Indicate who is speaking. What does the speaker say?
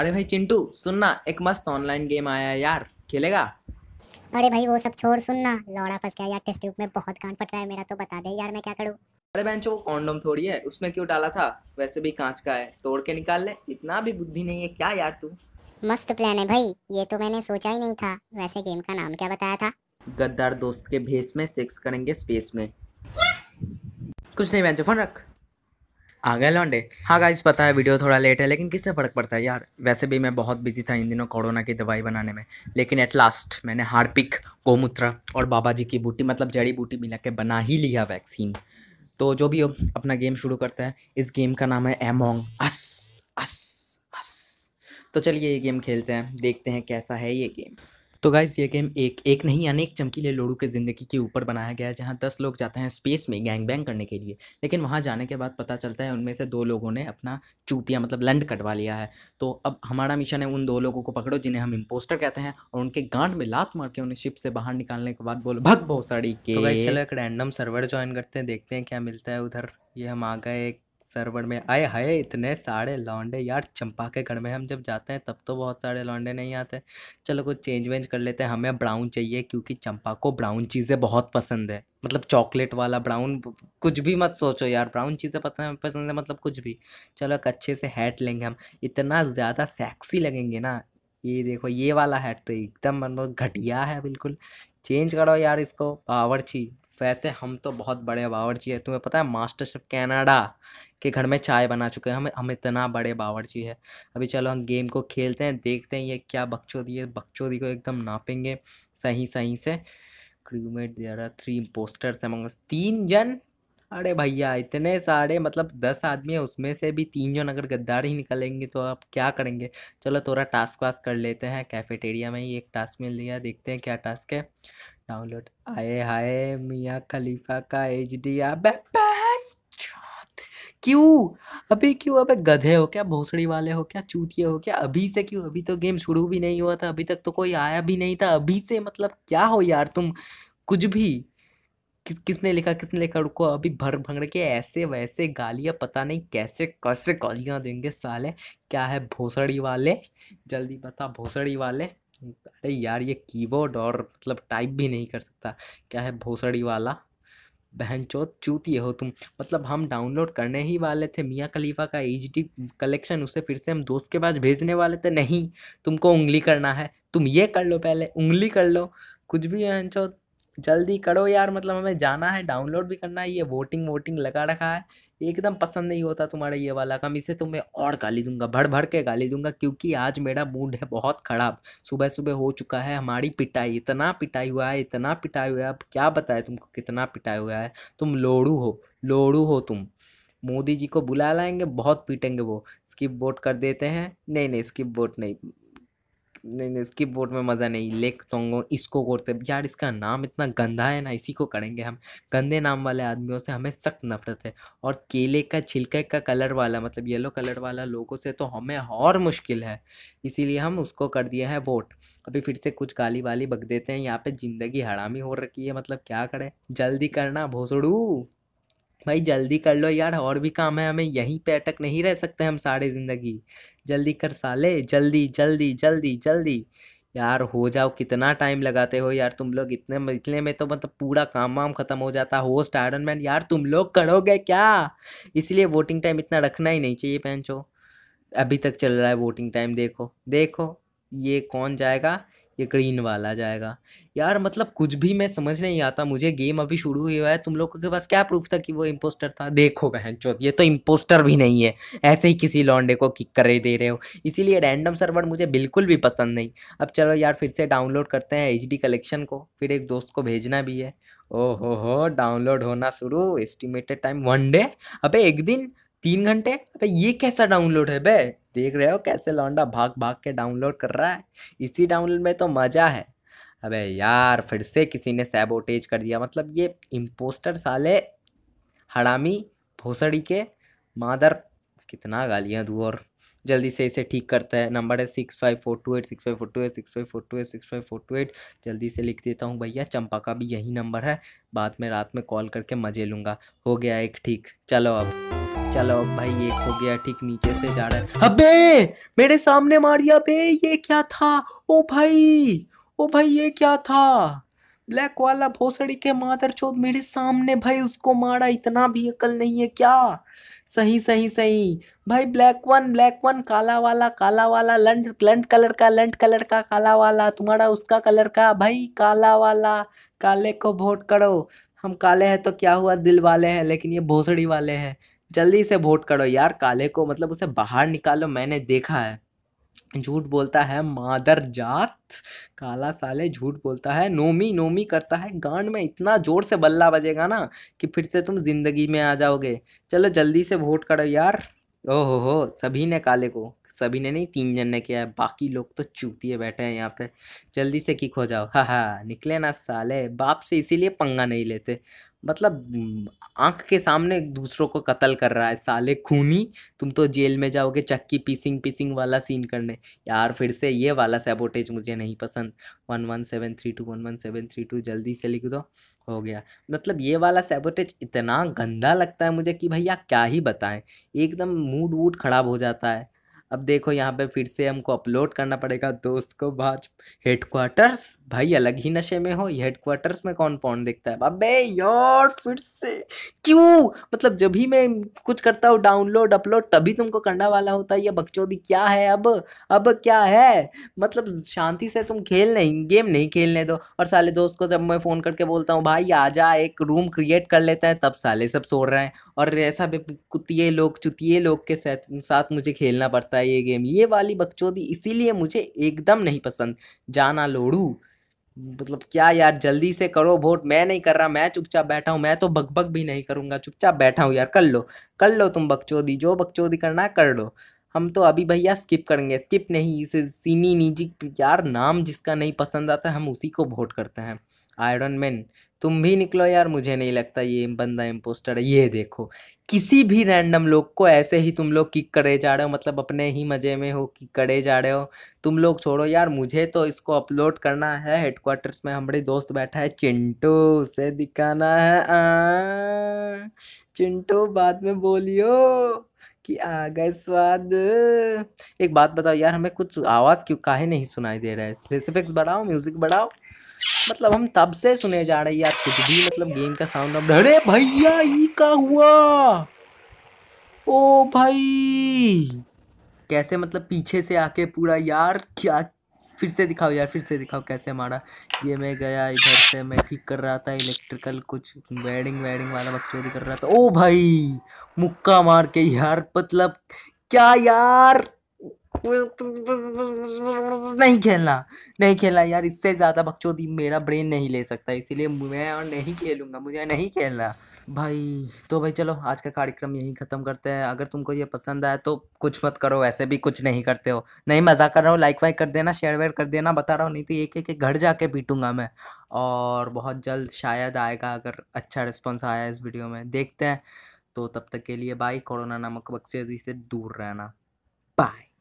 Speaker 1: अरे भाई चिंटू सुनना एक मस्त ऑनलाइन गेम आया यार खेलेगा अरे भाई वो सब छोड़ सुनना लौड़ा फंस गया यार टेस्ट ट्यूब में बहुत कान पट रहा है मेरा तो बता दे यार मैं क्या करूं अरे बेंचो वो कॉन्डोम थोड़ी है उसमें क्यों डाला था वैसे भी कांच का है तोड़ के निकाल ले इतना भी बुद्धि नहीं है क्या यार तू मस्त प्लान है भाई ये तो मैंने सोचा ही नहीं था वैसे गेम का नाम क्या बताया था गद्दार दोस्त के भेस में सेक्स करेंगे स्पेस में कुछ नहीं बेंचो फोन रख आ गया लॉन्डे हाँ गाइज़ पता है वीडियो थोड़ा लेट है लेकिन किससे फ़र्क पड़ता है यार वैसे भी मैं बहुत बिजी था इन दिनों कोरोना की दवाई बनाने में लेकिन एट लास्ट मैंने हार्पिक गोमूत्र और बाबा जी की बूटी मतलब जड़ी बूटी मिला के बना ही लिया वैक्सीन तो जो भी हो अपना गेम शुरू करता है इस गेम का नाम है एमोंग अस अस अस तो चलिए ये गेम खेलते हैं देखते हैं कैसा है ये गेम तो गाइज़ ये गेम एक एक नहीं अनेक चमकीले लोडू के ज़िंदगी के ऊपर बनाया गया है जहाँ दस लोग जाते हैं स्पेस में गैंग बैंग करने के लिए लेकिन वहाँ जाने के बाद पता चलता है उनमें से दो लोगों ने अपना चूतिया मतलब लंड कटवा लिया है तो अब हमारा मिशन है उन दो लोगों को पकड़ो जिन्हें हम इम्पोस्टर कहते हैं और उनके गांड में लात मार के उन्हें शिप से बाहर निकालने के बाद बोलो भग बहुत के तो चलो एक रैंडम सर्वर ज्वाइन करते हैं देखते हैं क्या मिलता है उधर ये हम आ गए एक सर्वर में आए हाय इतने सारे लौंडे यार चंपा के घर में हम जब जाते हैं तब तो बहुत सारे लौंडे नहीं आते चलो कुछ चेंज वेंज कर लेते हैं हमें ब्राउन चाहिए क्योंकि चंपा को ब्राउन चीज़ें बहुत पसंद है मतलब चॉकलेट वाला ब्राउन कुछ भी मत सोचो यार ब्राउन चीज़ें पसंद पसंद है मतलब कुछ भी चलो एक अच्छे से हैट लेंगे हम इतना ज़्यादा सेक्सी लगेंगे ना ये देखो ये वाला हैट तो एकदम मतलब घटिया है बिल्कुल चेंज करो यार इसको पावर पावरची वैसे हम तो बहुत बड़े बावर्ची है तुम्हें पता है मास्टर शेफ कैनाडा के घर में चाय बना चुके हैं हम हम इतना बड़े बावर्ची है अभी चलो हम गेम को खेलते हैं देखते हैं ये क्या बकचोदी है बकचोदी को एकदम नापेंगे सही सही से क्रूमेट दे रहा थ्री पोस्टर्स अमंगस तीन जन अरे भैया इतने सारे मतलब दस आदमी है उसमें से भी तीन जन अगर गद्दार ही निकलेंगे तो आप क्या करेंगे चलो थोड़ा टास्क वास्क कर लेते हैं कैफेटेरिया में ही एक टास्क मिल गया देखते हैं क्या टास्क है डाउनलोड आए हाय मियाँ खलीफा का एच डी क्यों अभी क्यों अबे गधे हो क्या भोसड़ी वाले हो क्या चूतिए हो क्या अभी से क्यों अभी तो गेम शुरू भी नहीं हुआ था अभी तक तो कोई आया भी नहीं था अभी से मतलब क्या हो यार तुम कुछ भी किस किसने लिखा किसने लिखा रुको अभी भर भंगड़ के ऐसे वैसे गालियाँ पता नहीं कैसे कैसे गालियाँ देंगे साले क्या है भोसड़ी वाले जल्दी बता भोसड़ी वाले अरे यार ये कीबोर्ड और मतलब टाइप भी नहीं कर सकता क्या है भोसड़ी वाला बहन चोत चूती हो तुम मतलब हम डाउनलोड करने ही वाले थे मियाँ खलीफा का एच कलेक्शन उसे फिर से हम दोस्त के पास भेजने वाले थे नहीं तुमको उंगली करना है तुम ये कर लो पहले उंगली कर लो कुछ भी बहन चोत जल्दी करो यार मतलब हमें जाना है डाउनलोड भी करना है ये वोटिंग वोटिंग लगा रखा है एकदम पसंद नहीं होता तुम्हारा ये वाला काम इसे तो मैं और गाली दूंगा भर भर के गाली दूंगा क्योंकि आज मेरा मूड है बहुत ख़राब सुबह सुबह हो चुका है हमारी पिटाई इतना पिटाई हुआ है इतना पिटाई हुआ है अब क्या बताए तुमको कितना पिटाई हुआ है तुम लोड़ू हो लोड़ू हो तुम मोदी जी को बुला लाएंगे बहुत पीटेंगे वो स्किप वोट कर देते हैं नहीं नहीं स्किप वोट नहीं नहीं नहीं स्किप बोर्ड में मज़ा नहीं लेक सोंगो इसको करते यार इसका नाम इतना गंदा है ना इसी को करेंगे हम गंदे नाम वाले आदमियों से हमें सख्त नफरत है और केले का छिलके का कलर वाला मतलब येलो कलर वाला लोगों से तो हमें और मुश्किल है इसीलिए हम उसको कर दिया है वोट अभी फिर से कुछ गाली वाली बग देते हैं यहाँ पे ज़िंदगी हरामी हो रखी है मतलब क्या करें जल्दी करना भोसड़ू भाई जल्दी कर लो यार और भी काम है हमें यहीं पे अटक नहीं रह सकते हम सारे ज़िंदगी जल्दी कर साले जल्दी जल्दी जल्दी जल्दी यार हो जाओ कितना टाइम लगाते हो यार तुम लोग इतने इतने में तो मतलब पूरा काम वाम खत्म हो जाता होस्ट आयरन मैन यार तुम लोग करोगे क्या इसलिए वोटिंग टाइम इतना रखना ही नहीं चाहिए पैंचो अभी तक चल रहा है वोटिंग टाइम देखो देखो ये कौन जाएगा ये ग्रीन वाला जाएगा यार मतलब कुछ भी मैं समझ नहीं आता मुझे गेम अभी शुरू हुआ है तुम लोगों के पास क्या प्रूफ था कि वो इम्पोस्टर था देखो बहन चौथ ये तो इम्पोस्टर भी नहीं है ऐसे ही किसी लॉन्डे को किक कर दे रहे हो इसीलिए रैंडम सर्वर मुझे बिल्कुल भी पसंद नहीं अब चलो यार फिर से डाउनलोड करते हैं एच कलेक्शन को फिर एक दोस्त को भेजना भी है ओ हो हो डाउनलोड होना शुरू एस्टिमेटेड टाइम वन डे अबे एक दिन तीन घंटे अबे ये कैसा डाउनलोड है बे देख रहे हो कैसे लौंडा भाग भाग के डाउनलोड कर रहा है इसी डाउनलोड में तो मज़ा है अबे यार फिर से किसी ने सैबोटेज कर दिया मतलब ये इम्पोस्टर साले हड़ामी भोसड़ी के मादर कितना गालियाँ दूँ और जल्दी से इसे ठीक करता है नंबर है six five four two eight six five four two eight six five four two eight six five four two eight जल्दी से लिख देता हूँ भैया चंपा का भी यही नंबर है बाद में रात में कॉल करके मज़े लूँगा हो गया एक ठीक चलो अब चलो अब भाई एक हो गया ठीक नीचे से जा रहा है अबे मेरे सामने मारिया बे ये क्या था ओ भाई ओ भाई ये क्या था ब्लैक वाला भोसड़ी के मादर चौथ मेरे सामने भाई उसको मारा इतना भी अकल नहीं है क्या सही सही सही भाई ब्लैक वन ब्लैक वन काला वाला काला वाला लंड लंड कलर का लंड कलर का काला वाला तुम्हारा उसका कलर का भाई काला वाला काले को वोट करो हम काले हैं तो क्या हुआ दिल वाले हैं लेकिन ये भोसड़ी वाले हैं जल्दी से वोट करो यार काले को मतलब उसे बाहर निकालो मैंने देखा है झूठ बोलता है मादर जात काला साले झूठ बोलता है नोमी नोमी करता है गांड में इतना जोर से बल्ला बजेगा ना कि फिर से तुम जिंदगी में आ जाओगे चलो जल्दी से वोट करो यार ओहो हो सभी ने काले को सभी ने नहीं तीन जन ने किया है बाकी लोग तो चूतिए बैठे हैं यहाँ पे जल्दी से किक हो जाओ हाँ हाँ निकले ना साले बाप से इसीलिए पंगा नहीं लेते मतलब आंख के सामने दूसरों को कत्ल कर रहा है साले खूनी तुम तो जेल में जाओगे चक्की पीसिंग पीसिंग वाला सीन करने यार फिर से ये वाला सेबोटेज मुझे नहीं पसंद one one seven three two one one seven three two जल्दी से लिख दो हो गया मतलब ये वाला सेबोटेज इतना गंदा लगता है मुझे कि भैया क्या ही बताएं एकदम मूड वूड खराब हो जाता है अब देखो यहाँ पे फिर से हमको अपलोड करना पड़ेगा दोस्त को भाज हेडक्वार्टर्स भाई अलग ही नशे में हो हेडक्वार्टर्स में कौन पौन देखता है अबे यार फिर से क्यों मतलब जब ही मैं कुछ करता हूँ डाउनलोड अपलोड तभी तुमको करना वाला होता है ये बकचोदी क्या है अब अब क्या है मतलब शांति से तुम खेल नहीं गेम नहीं खेलने दो और साले दोस्त को जब मैं फ़ोन करके बोलता हूँ भाई आ जा एक रूम क्रिएट कर लेते हैं तब साले सब सो रहे हैं और ऐसा कुतिए लोग चुतिए लोग के साथ मुझे खेलना पड़ता है ये गेम ये वाली बकचोदी इसीलिए मुझे एकदम नहीं पसंद जाना लोड़ू मतलब क्या यार जल्दी से करो वोट मैं नहीं कर रहा मैं चुपचाप बैठा हूँ मैं तो बकबक बक भी नहीं करूँगा चुपचाप बैठा हूँ यार कर लो कर लो तुम बकचोदी जो बकचोदी करना कर लो हम तो अभी भैया स्किप करेंगे स्किप नहीं इसे सीनी निजी यार नाम जिसका नहीं पसंद आता हम उसी को वोट करते हैं आयरन मैन तुम भी निकलो यार मुझे नहीं लगता ये बंदा इम्पोस्टर है ये देखो किसी भी रैंडम लोग को ऐसे ही तुम लोग किक करे जा रहे हो मतलब अपने ही मज़े में हो किक करे जा रहे हो तुम लोग छोड़ो यार मुझे तो इसको अपलोड करना है हेडक्वार्टर्स में हमारे दोस्त बैठा है चिंटू उसे दिखाना है चिंटू बाद में बोलियो कि आ गए स्वाद एक बात बताओ यार हमें कुछ आवाज़ क्यों काहे नहीं सुनाई दे रहा है स्पेसिफिक्स बढ़ाओ म्यूज़िक बढ़ाओ मतलब हम तब से सुने जा रहे हैं यार कुछ भी मतलब गेम का साउंड अरे भैया ये का हुआ ओ भाई कैसे मतलब पीछे से आके पूरा यार क्या फिर से दिखाओ यार फिर से दिखाओ कैसे हमारा ये मैं गया इधर से मैं ठीक कर रहा था इलेक्ट्रिकल कुछ वेडिंग वेडिंग वाला बकचोदी कर रहा था ओ भाई मुक्का मार के यार मतलब क्या यार नहीं खेलना नहीं खेलना यार इससे ज़्यादा बकचोदी मेरा ब्रेन नहीं ले सकता इसीलिए मैं और नहीं खेलूँगा मुझे नहीं खेलना भाई तो भाई चलो आज का कार्यक्रम यहीं ख़त्म करते हैं अगर तुमको ये पसंद आया तो कुछ मत करो वैसे भी कुछ नहीं करते हो नहीं मजाक कर रहा हूँ लाइक वाइक कर देना शेयर वेयर कर देना बता रहा हूँ नहीं तो एक एक घर जाके पीटूंगा मैं और बहुत जल्द शायद आएगा अगर अच्छा रिस्पॉन्स आया इस वीडियो में देखते हैं तो तब तक के लिए बाय कोरोना नामक बक्से से दूर रहना बाय